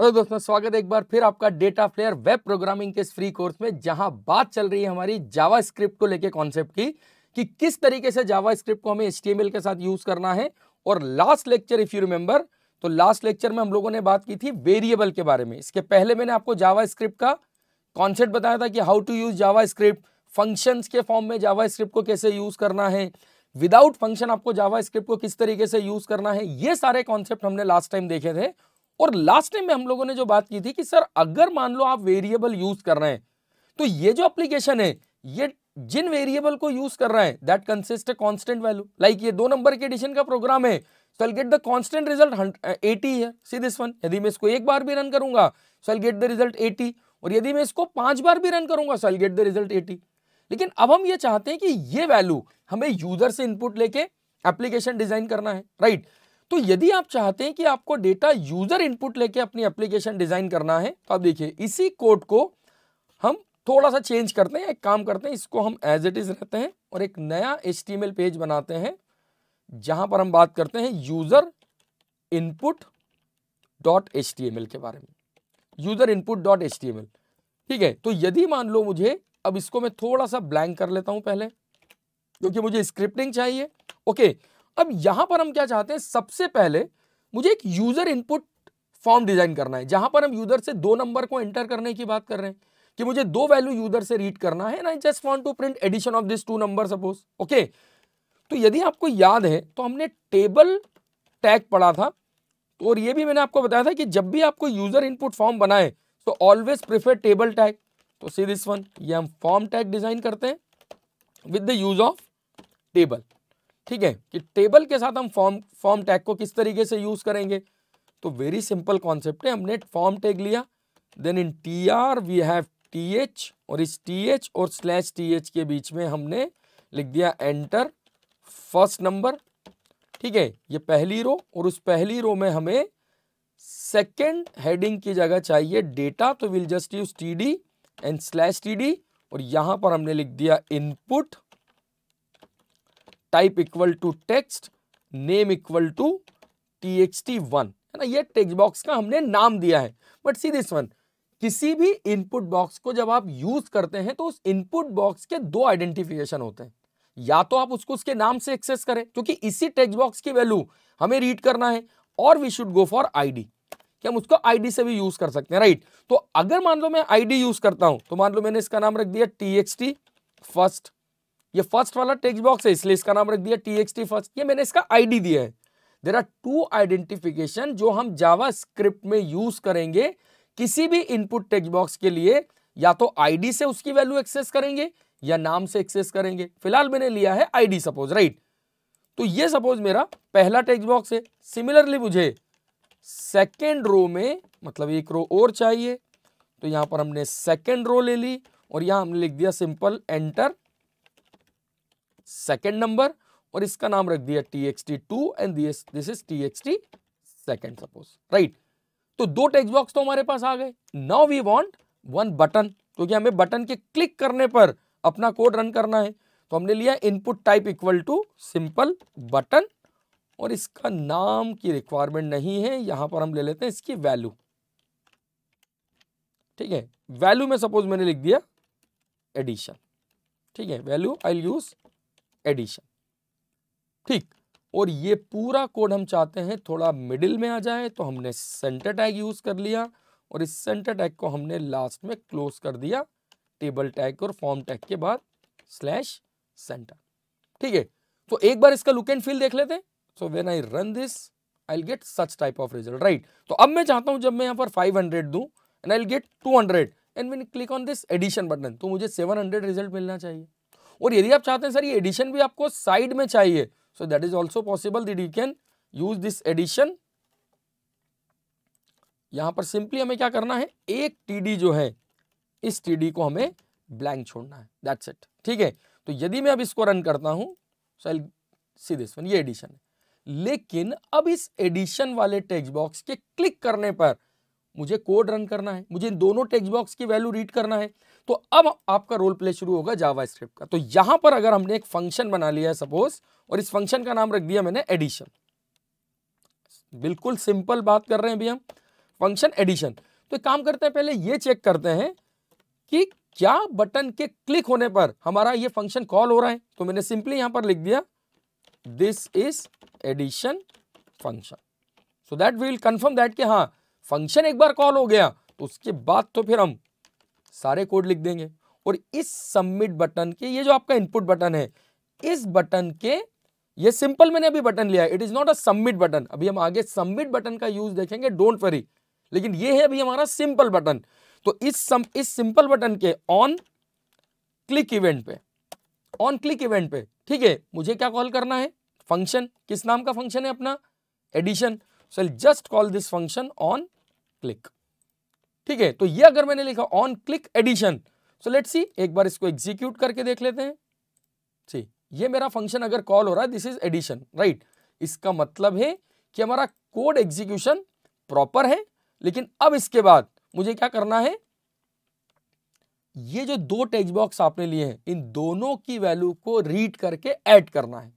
Hello दोस्तों स्वागत है एक बार फिर आपका डेटा फ्लेयर वेब प्रोग्रामिंग के इस फ्री कोर्स में जहां बात चल रही है हमारी जावा स्क्रिप्ट को लेके कॉन्सेप्ट की कि किस तरीके से जावा स्क्रिप्ट को हमें एच के साथ यूज करना है और last lecture if you remember तो लास्ट लेक्चर में हम लोगों ने बात की थी वेरिएबल के बारे में इसके पहले मैंने आपको जावा स्क्रिप्ट का कॉन्सेप्ट बताया था कि how to use JavaScript functions के फॉर्म में जावा स्क्रिप्ट को कैसे यूज करना है विदाउट फंक्शन आपको जावा स्क्रिप्ट को किस तरीके से यूज करना है ये सारे कॉन्सेप्ट हमने लास्ट टाइम देखे थे और लास्ट टाइम में हम लोगों ने जो बात की थी कि सर अगर मान लो आप वेरिएबल यूज कर रहे हैं तो ये जो एप्लीकेशन है ये जिन वेरिएबल को यूज कर रहा है that consist a constant value like ये दो नंबर के एडिशन का प्रोग्राम है so I get the constant result eighty है सी दिस वन यदि मैं इसको एक बार भी रन करूंगा so I get the result eighty और यदि मैं इसको पांच बार भी रन करूंगा so I get the result eighty लेकिन अब हम ये चाहते हैं कि ये वैल्यू हमें यूजर से इनपुट लेके एप्लीकेशन डिजाइन करना है राइट right? तो यदि आप चाहते हैं कि आपको डेटा यूजर इनपुट लेके अपनी एप्लीकेशन डिजाइन करना है तो आप देखिए इसी कोड को हम थोड़ा सा चेंज करते हैं एक काम करते हैं इसको हम एज इट इज रहते हैं और एक नया एच पेज बनाते हैं जहां पर हम बात करते हैं यूजर इनपुट डॉट एच के बारे में यूजर इनपुट डॉट एच ठीक है तो यदि मान लो मुझे अब इसको मैं थोड़ा सा ब्लैंक कर लेता हूं पहले क्योंकि मुझे स्क्रिप्टिंग चाहिए ओके अब यहां पर हम क्या चाहते हैं सबसे पहले मुझे एक यूजर इनपुट फॉर्म डिजाइन करना है जहां पर हम यूजर से दो नंबर को एंटर करने की बात कर रहे हैं कि मुझे दो वैल्यू यूजर से रीड करना है I just want to print addition of this two number suppose okay तो यदि आपको याद है तो हमने टेबल टैग पढ़ा था और ये भी मैंने आपको बताया था कि जब भी आपको यूजर इनपुट फॉर्म बनाए so always prefer table tag तो सी दिस वन ये हम फॉर्म टैग डिजाइन करते हैं with the use of table ठीक है कि टेबल के साथ हम फॉर्म फॉर्म टैग को किस तरीके से यूज करेंगे तो वेरी सिंपल कॉन्सेप्ट है हमने फॉर्म टैग लिया then in T R we have T H और इस टी एच और स्लैश टी एच के बीच में हमने लिख दिया एंटर फर्स्ट नंबर ठीक है ये पहली रो और उस पहली रो में हमें सेकेंड हेडिंग की जगह चाहिए डेटा तो will just use T D and slash T D और यहां पर हमने लिख दिया input type equal to text name equal to T X T one है ना ये टेक्स्ट बॉक्स का हमने नाम दिया है बट सी दिस वन किसी भी इनपुट बॉक्स को जब आप यूज करते हैं तो उस इनपुट बॉक्स के दो आइडेंटिफिकेशन होते हैं या तो आप उसको उसके नाम से एक्सेस करें क्योंकि इसी टेक्स्ट बॉक्स की वैल्यू हमें रीड करना है और we should go for ID कि हम उसको आईडी से भी यूज कर सकते हैं राइट तो अगर मान लो मैं आईडी यूज करता हूं तो मान लो मैंने इसका नाम रख दिया टी एक्स टी फर्स्ट ये फर्स्ट वाला टेक्स्ट बॉक्स है इसलिए इसका नाम रख दिया टी फर्स्ट ये मैंने इसका आईडी दिया है देर आर टू आइडेंटिफिकेशन जो हम जावा स्क्रिप्ट में यूज करेंगे किसी भी इनपुट टेक्स्ट बॉक्स के लिए या तो आईडी से उसकी वैल्यू एक्सेस करेंगे या नाम से एक्सेस करेंगे फिलहाल मैंने लिया है आईडी सपोज राइट तो ये सपोज मेरा पहला टेक्स्ट बॉक्स है सिमिलरली मुझे सेकेंड रो में मतलब एक रो और चाहिए तो यहां पर हमने सेकेंड रो ले ली और यहां हमने लिख दिया सिंपल एंटर सेकेंड नंबर और इसका नाम रख दिया T X T two and this is T X T second suppose right तो दो टेक्स्ट बॉक्स तो हमारे पास आ गए now we want one button क्योंकि हमें बटन के क्लिक करने पर अपना कोड रन करना है तो हमने लिया input type equal to simple button और इसका नाम की रिक्वायरमेंट नहीं है यहां पर हम ले लेते हैं इसकी वैल्यू ठीक है वैल्यू में सपोज मैंने लिख दिया एडिशन ठीक है वैल्यू आई यूज एडिशन ठीक और ये पूरा कोड हम चाहते हैं थोड़ा मिडिल में आ जाए तो हमने सेंटर टैग यूज कर लिया और इस सेंटर टैग को हमने लास्ट में क्लोज कर दिया टेबल टैग और फॉर्म टैग के बाद स्लैश सेंटर ठीक है तो एक बार इसका लुक एंड फील देख लेते so when I run this I get such type of result right तो अब मैं चाहता हूं जब मैं यहां पर 500 हंड्रेड दू and I get 200 and mean click on this addition button तो मुझे 700 रिजल्ट मिलना चाहिए और यदि आप चाहते हैं सर ये एडिशन भी आपको साइड में चाहिए so that is also possible that you can use this addition यहां पर सिंपली हमें क्या करना है एक टीडी जो है इस टीडी को हमें ब्लैंक छोड़ना है दैट्स इट ठीक है तो यदि मैं अब इसको रन करता हूं so I see this one ये एडिशन है लेकिन अब इस एडिशन वाले टेक्स्ट बॉक्स के क्लिक करने पर मुझे कोड रन करना है मुझे इन दोनों टेक्स्ट बॉक्स की वैल्यू रीड करना है तो अब आपका रोल प्ले शुरू होगा जावा स्क्रिप्ट का तो यहां पर अगर हमने एक फंक्शन बना लिया है सपोज और इस फंक्शन का नाम रख दिया मैंने एडिशन बिल्कुल सिंपल बात कर रहे हैं भैया फंक्शन एडिशन तो काम करते हैं पहले ये चेक करते हैं कि क्या बटन के क्लिक होने पर हमारा ये फंक्शन कॉल हो रहा है तो मैंने सिंपली यहां पर लिख दिया this is addition function so that we will confirm that कि हाँ फंक्शन एक बार कॉल हो गया तो उसके बाद तो फिर हम सारे कोड लिख देंगे और इस सबमिट बटन के ये जो आपका इनपुट बटन है इस बटन के ये सिंपल मैंने अभी बटन लिया है it is not a submit button अभी हम आगे सबमिट बटन का यूज देखेंगे डोंट वरी लेकिन ये है अभी हमारा सिंपल बटन तो इस सम, इस सिंपल बटन के ऑन क्लिक इवेंट पे ऑन क्लिक इवेंट पे ठीक है मुझे क्या कॉल करना है फंक्शन किस नाम का फंक्शन है अपना addition so just call this function on click ठीक है तो ये अगर मैंने लिखा on click addition so let see एक बार इसको एग्जीक्यूट करके देख लेते हैं सी ये मेरा फंक्शन अगर कॉल हो रहा है दिस इज एडिशन राइट इसका मतलब है कि हमारा कोड एग्जीक्यूशन प्रॉपर है लेकिन अब इसके बाद मुझे क्या करना है ये जो दो टेक्स्ट बॉक्स आपने लिए हैं इन दोनों की वैल्यू को रीड करके ऐड करना है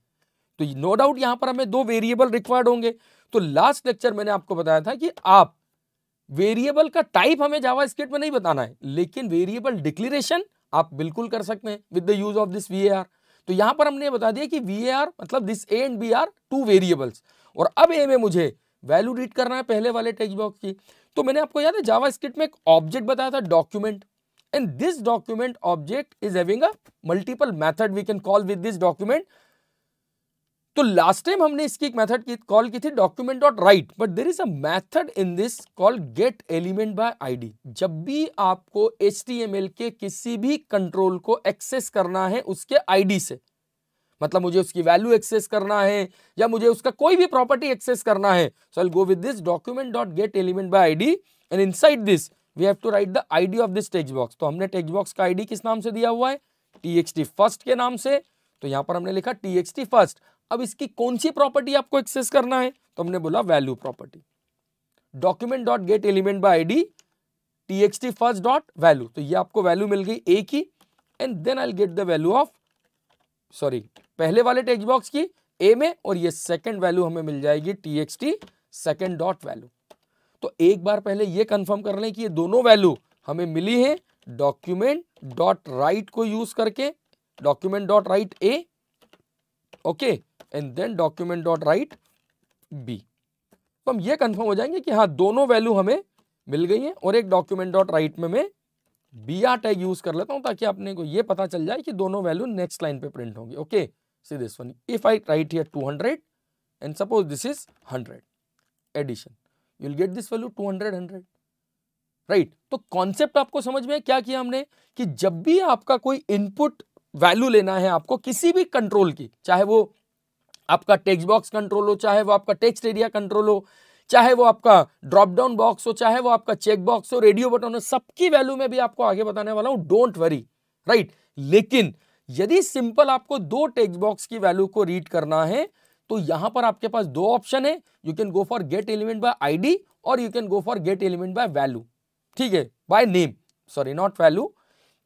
तो नो डाउट यहां पर हमें दो वेरिएबल रिक्वायर्ड होंगे तो लास्ट लेक्चर मैंने आपको बताया था कि आप वेरिएबल का टाइप हमें जावा स्क्रिप्ट में नहीं बताना है लेकिन वेरिएबल डिक्लेरेशन आप बिल्कुल कर सकते हैं with the use of this we तो यहां पर हमने बता दिया कि वी मतलब this A and B are two variables और अब ए में मुझे वैल्यू रीड करना है पहले वाले टेक्स्ट बॉक्स की तो मैंने आपको याद है जावा स्क्रिप्ट में एक ऑब्जेक्ट बताया था document and this document object is having a multiple method we can call with this document तो लास्ट टाइम हमने इसकी एक मेथड की कॉल की थी document dot write but there is a method in this call get element by ID जब भी आपको एच के किसी भी कंट्रोल को एक्सेस करना है उसके आईडी से मतलब मुझे उसकी वैल्यू एक्सेस करना है या मुझे उसका कोई भी प्रॉपर्टी एक्सेस करना है so I go with this document dot get element by ID and inside this we have to write the ID of this text box तो हमने टेक्स बॉक्स का आईडी किस नाम से दिया हुआ है टी फर्स्ट के नाम से तो यहां पर हमने लिखा टी फर्स्ट अब इसकी कौन सी प्रॉपर्टी आपको एक्सेस करना है तो हमने बोला value property document dot get element by I D T X T first dot value तो ये आपको वैल्यू मिल गई ए की and then I get the value of sorry पहले वाले टेक्स्ट बॉक्स की ए में और ये सेकेंड वैल्यू हमें मिल जाएगी T X T second dot value तो एक बार पहले ये कंफर्म कर लें कि ये दोनों वैल्यू हमें मिली है डॉक्यूमेंट डॉट राइट को यूज करके document dot write A okay and then document dot write B तो हम ये कंफर्म हो जाएंगे कि हाँ दोनों वैल्यू हमें मिल गई हैं और एक डॉक्यूमेंट डॉट राइट में मैं बी आर टैग यूज़ कर लेता हूँ ताकि अपने को ये पता चल जाए कि दोनों वैल्यू नेक्स्ट लाइन पे प्रिंट होंगी okay see this one if I write here two hundred and suppose this is hundred addition you will get this value two hundred hundred right तो कॉन्सेप्ट आपको समझ में क्या किया हमने कि जब भी आपका कोई इनपुट वैल्यू लेना है आपको किसी भी कंट्रोल की चाहे वो आपका टेक्स्ट बॉक्स कंट्रोल हो चाहे वो आपका टेक्स्ट एरिया कंट्रोल हो चाहे वो आपका ड्रॉप डाउन बॉक्स हो चाहे वो आपका चेक बॉक्स हो रेडियो बटन हो सबकी वैल्यू में भी आपको आगे बताने वाला हूं डोंट वरी राइट लेकिन यदि सिंपल आपको दो टेक्स्ट बॉक्स की वैल्यू को रीड करना है तो यहां पर आपके पास दो ऑप्शन है you can go for get element by ID और you can go for get element by value ठीक है by name sorry not value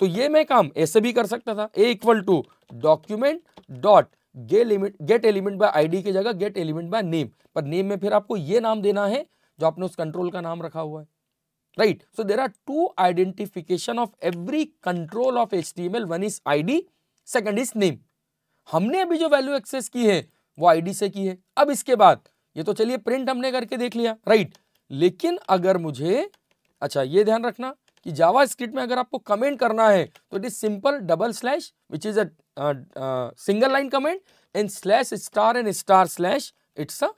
तो ये मैं काम ऐसे भी कर सकता था A equal to document dot get element get element by ID की जगह गेट एलिमेंट बाय नेम पर नेम में फिर आपको ये नाम देना है जो आपने उस कंट्रोल का नाम रखा हुआ है right so there are two identification of every control of H T M L one is I D second is name हमने अभी जो वैल्यू एक्सेस की है वो आईडी से की है अब इसके बाद ये तो चलिए प्रिंट हमने करके देख लिया राइट लेकिन अगर मुझे अच्छा ये ध्यान रखना कि जावा स्क्रिप्ट में अगर आपको कमेंट करना है तो it is simple double slash which is a single line comment and slash star and star slash it's a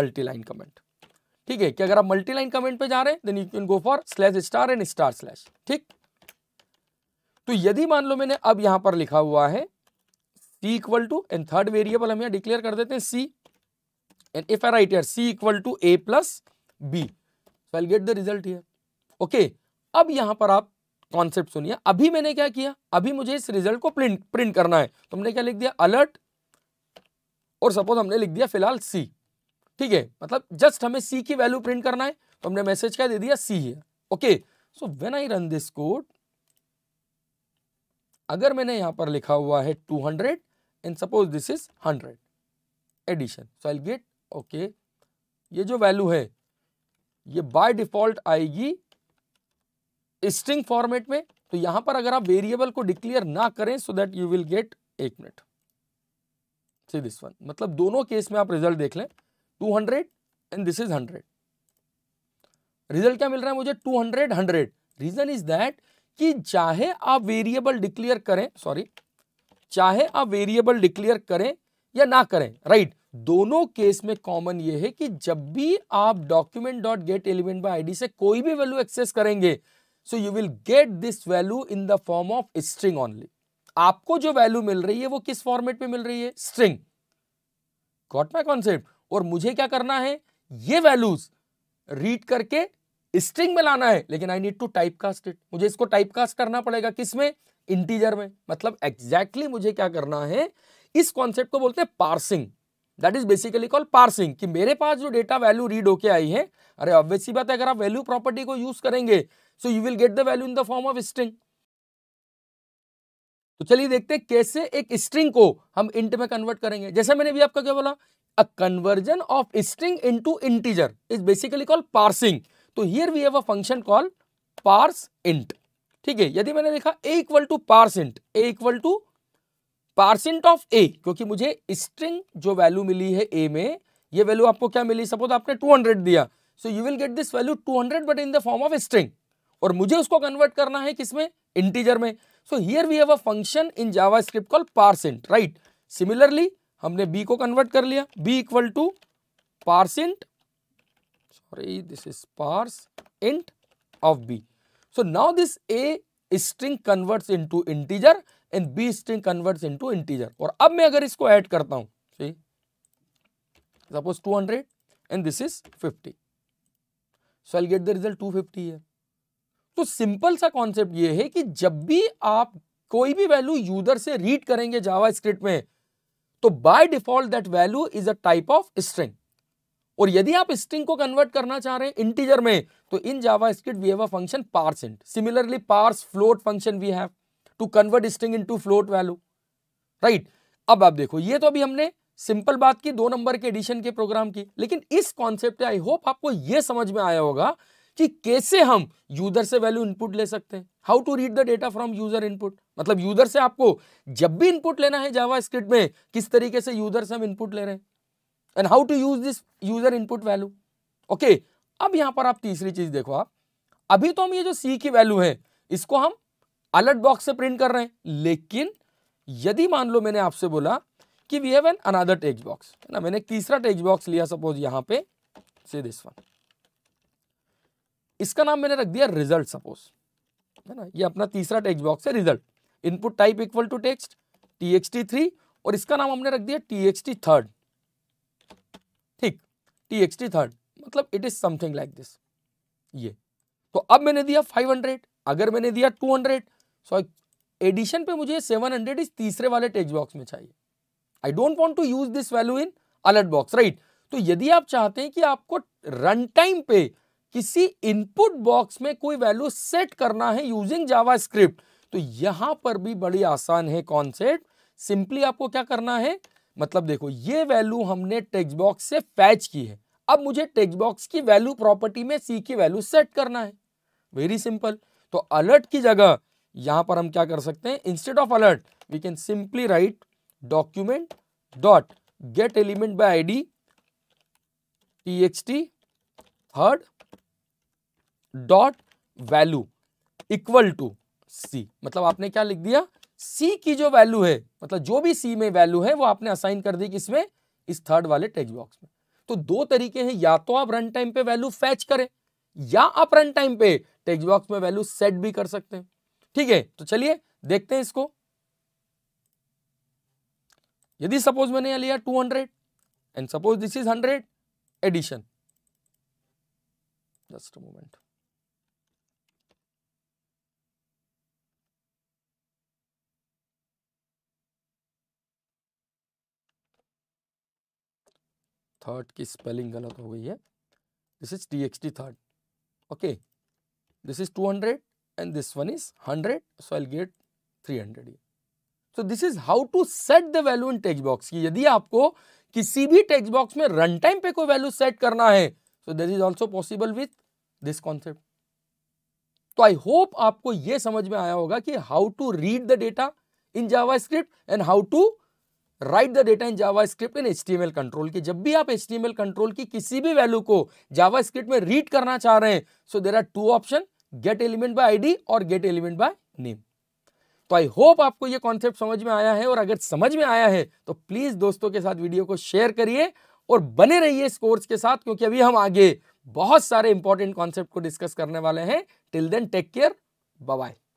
multi line comment ठीक है कि अगर आप मल्टी लाइन कमेंट पे जा रहे हैं then you can go for slash star and star slash ठीक तो यदि मान लो मैंने अब यहां पर लिखा हुआ है C equal to and third variable हम यहां डिक्लेयर कर देते हैं C and if I write C equal to A plus B so I get the result here okay अब यहां पर आप कॉन्सेप्ट सुनिए अभी मैंने क्या किया अभी मुझे इस रिजल्ट को प्रिंट प्रिंट करना है तो हमने क्या लिख दिया अलर्ट और सपोज हमने लिख दिया फिलहाल सी ठीक है मतलब जस्ट हमें सी की वैल्यू प्रिंट करना है तो हमने मैसेज क्या दे दिया सी है okay so when I run this code अगर मैंने यहां पर लिखा हुआ है 200 and suppose this is 100 addition so I get okay ये जो वैल्यू है ये बाय डिफॉल्ट आएगी स्ट्रिंग फॉर्मेट में तो यहां पर अगर आप वेरिएबल को डिक्लेयर ना करें so that you will get एक मिनट सी दिस वन मतलब दोनों केस में आप रिजल्ट देख लें 200 एंड दिस इज 100 रिजल्ट क्या मिल रहा है मुझे 200 100 रीजन इज दैट कि चाहे आप वेरिएबल डिक्लेयर करें सॉरी चाहे आप वेरिएबल डिक्लेयर करें या ना करें राइट right. दोनों केस में कॉमन ये है कि जब भी आप document dot get element by ID से कोई भी वैल्यू एक्सेस करेंगे so you will get this value in the form of string only आपको जो वैल्यू मिल रही है वो किस फॉर्मेट में मिल रही है स्ट्रिंग गॉट माई कॉन्सेप्ट और मुझे क्या करना है ये वैल्यूज रीड करके स्ट्रिंग में लाना है लेकिन I need to type cast it मुझे इसको टाइप कास्ट करना पड़ेगा किस में इंटीजर में मतलब एग्जैक्टली exactly मुझे क्या करना है इस कॉन्सेप्ट को बोलते हैं parsing that is basically call parsing कि मेरे पास जो डेटा वैल्यू रीड होके आई है अरे ऑब्वियसली बात है अगर आप वैल्यू प्रॉपर्टी को यूज करेंगे so you will get the value in the form of string तो चलिए देखते हैं कैसे एक स्ट्रिंग को हम इंट में कन्वर्ट करेंगे जैसे मैंने भी आपका क्या बोला a conversion of string into integer is basically call parsing तो here we have a function call parse int ठीक है यदि मैंने लिखा A equal to parse int A equal to parse int of A क्योंकि मुझे स्ट्रिंग जो value मिली है ए में ये वैल्यू आपको क्या मिली सपोज आपने 200 दिया so you will get this value 200 but in the form of string और मुझे उसको कन्वर्ट करना है किसमें इंटीजर में so here we have a function in JavaScript script call parse int right similarly हमने बी को कन्वर्ट कर लिया B equal to parse int sorry this is parse int of B so now this A string converts into integer and B string converts into integer और अब मैं अगर इसको add करता हूं C suppose 200 and this is 50 so I get the result 250 है तो simple सा कॉन्सेप्ट ये है कि जब भी आप कोई भी वैल्यू यूजर से रीड करेंगे जावा स्क्रिप्ट में तो by default that value is a type of string और यदि आप स्ट्रिंग को कन्वर्ट करना चाह रहे हैं इंटीजर में तो in JavaScript we have a function parse int similarly parse float function we have to convert string into float value right अब आप देखो ये तो अभी हमने सिंपल बात की दो नंबर के एडिशन के प्रोग्राम की लेकिन इस कॉन्सेप्ट आई होप आपको यह समझ में आया होगा कि कैसे हम यूजर से वैल्यू इनपुट ले सकते हैं how to read the data from user input मतलब यूजर से आपको जब भी इनपुट लेना है जावा स्क्रिप्ट में किस तरीके से यूजर से हम इनपुट ले रहे हैं and how to use this user input value okay अब यहां पर आप तीसरी चीज देखो आप अभी तो हम ये जो सी की वैल्यू है इसको हम अलर्ट बॉक्स से प्रिंट कर रहे हैं लेकिन यदि मान लो मैंने आपसे बोला कि we have an another text box है ना मैंने तीसरा टेक्स्ट बॉक्स लिया सपोज यहां पे से दिस वन इसका नाम मैंने रख दिया रिजल्ट सपोज है ना ये अपना तीसरा टेक्स्ट बॉक्स है result input type equal to text T X T three और इसका नाम हमने रख दिया टी एक्स टी थर्ड ठीक टी एक्स टी थर्ड मतलब it is something like this ये तो अब मैंने दिया फाइव हंड्रेड अगर मैंने दिया टू हंड्रेड सो एडिशन पे मुझे सेवन हंड्रेड इस तीसरे वाले टेक्स्ट बॉक्स में चाहिए I don't want to use this value in alert box right तो यदि आप चाहते हैं कि आपको रन टाइम पे किसी इनपुट बॉक्स में कोई वैल्यू सेट करना है यूजिंग स्क्रिप्ट तो यहां पर भी बड़ी आसान है कॉन्सेप्ट सिंपली आपको क्या करना है मतलब देखो ये वैल्यू हमने टेक्स्ट बॉक्स से फैच की है अब मुझे टेक्स्ट बॉक्स की वैल्यू प्रॉपर्टी में सी की वैल्यू सेट करना है वेरी सिंपल तो अलर्ट की जगह यहां पर हम क्या कर सकते हैं instead of alert we can simply write document dot get element by ID T X T third dot value equal to C मतलब आपने क्या लिख दिया सी की जो वैल्यू है मतलब जो भी सी में वैल्यू है वो आपने असाइन कर दी किसमें इस थर्ड वाले टेक्स बॉक्स में तो दो तरीके हैं या तो आप रन टाइम पे वैल्यू फैच करें या आप रन टाइम पे टेक्स्ट बॉक्स में वैल्यू सेट भी कर सकते हैं ठीक है तो चलिए देखते हैं इसको यदि सपोज मैंने यहां लिया 200 and suppose this is 100 addition just moment third की स्पेलिंग गलत हो गई है this is T X T third okay this is two hundred and this one is hundred so I get three hundred so this is how to set the value in text box की यदि आपको किसी भी text box में run time पे कोई value set करना है so this is also possible with this concept तो आई होप आपको यह समझ में आया होगा कि how to read the data in JavaScript and how to write the data in JavaScript in H control की जब भी आप एच कंट्रोल की किसी भी वैल्यू को जावा स्क्रिप्ट में रीड करना चाह रहे हैं so there are two option get element by ID और गेट एलिमेंट बाय नेम तो आई होप आपको ये कॉन्सेप्ट समझ में आया है और अगर समझ में आया है तो प्लीज दोस्तों के साथ वीडियो को शेयर करिए और बने रहिए इस कोर्स के साथ क्योंकि अभी हम आगे बहुत सारे इंपॉर्टेंट कॉन्सेप्ट को डिस्कस करने वाले हैं till then take care bye